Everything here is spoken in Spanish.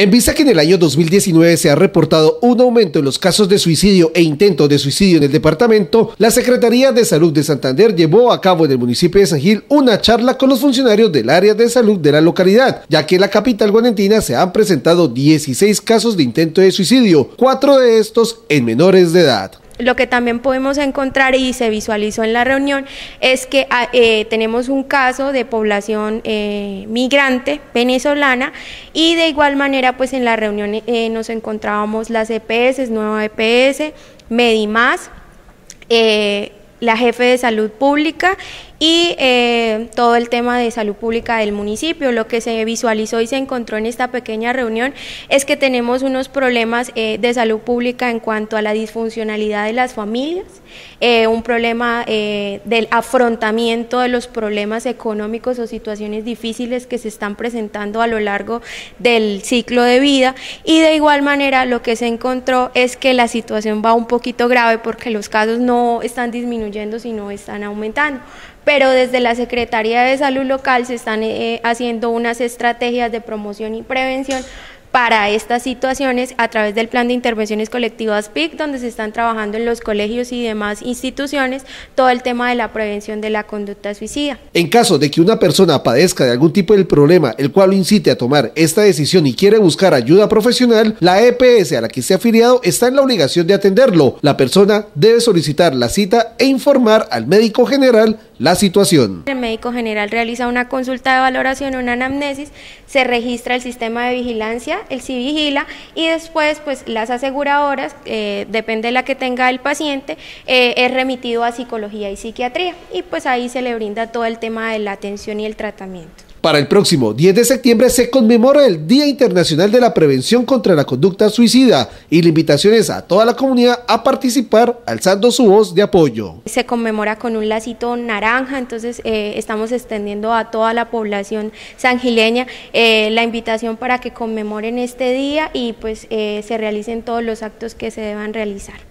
En vista que en el año 2019 se ha reportado un aumento en los casos de suicidio e intento de suicidio en el departamento, la Secretaría de Salud de Santander llevó a cabo en el municipio de San Gil una charla con los funcionarios del área de salud de la localidad, ya que en la capital guanentina se han presentado 16 casos de intento de suicidio, cuatro de estos en menores de edad lo que también podemos encontrar y se visualizó en la reunión es que ah, eh, tenemos un caso de población eh, migrante venezolana y de igual manera pues en la reunión eh, nos encontrábamos las EPS, Nueva EPS, Medimás, la jefe de salud pública y eh, todo el tema de salud pública del municipio. Lo que se visualizó y se encontró en esta pequeña reunión es que tenemos unos problemas eh, de salud pública en cuanto a la disfuncionalidad de las familias, eh, un problema del afrontamiento de los problemas económicos o situaciones difíciles que se están presentando a lo largo del ciclo de vida y de igual manera lo que se encontró es que la situación va un poquito grave porque los casos no están disminuyendo sino están aumentando pero desde la Secretaría de Salud Local se están eh, haciendo unas estrategias de promoción y prevención para estas situaciones a través del Plan de Intervenciones Colectivas PIC, donde se están trabajando en los colegios y demás instituciones todo el tema de la prevención de la conducta suicida. En caso de que una persona padezca de algún tipo de problema, el cual lo incite a tomar esta decisión y quiere buscar ayuda profesional, la EPS a la que se ha afiliado está en la obligación de atenderlo. La persona debe solicitar la cita e informar al médico general la situación. El médico general realiza una consulta de valoración, una anamnesis, se registra el sistema de vigilancia el sí vigila, y después pues las aseguradoras, eh, depende de la que tenga el paciente, eh, es remitido a psicología y psiquiatría y pues ahí se le brinda todo el tema de la atención y el tratamiento. Para el próximo 10 de septiembre se conmemora el Día Internacional de la Prevención contra la Conducta Suicida y la invitación es a toda la comunidad a participar alzando su voz de apoyo. Se conmemora con un lacito naranja, entonces eh, estamos extendiendo a toda la población sangileña eh, la invitación para que conmemoren este día y pues eh, se realicen todos los actos que se deban realizar.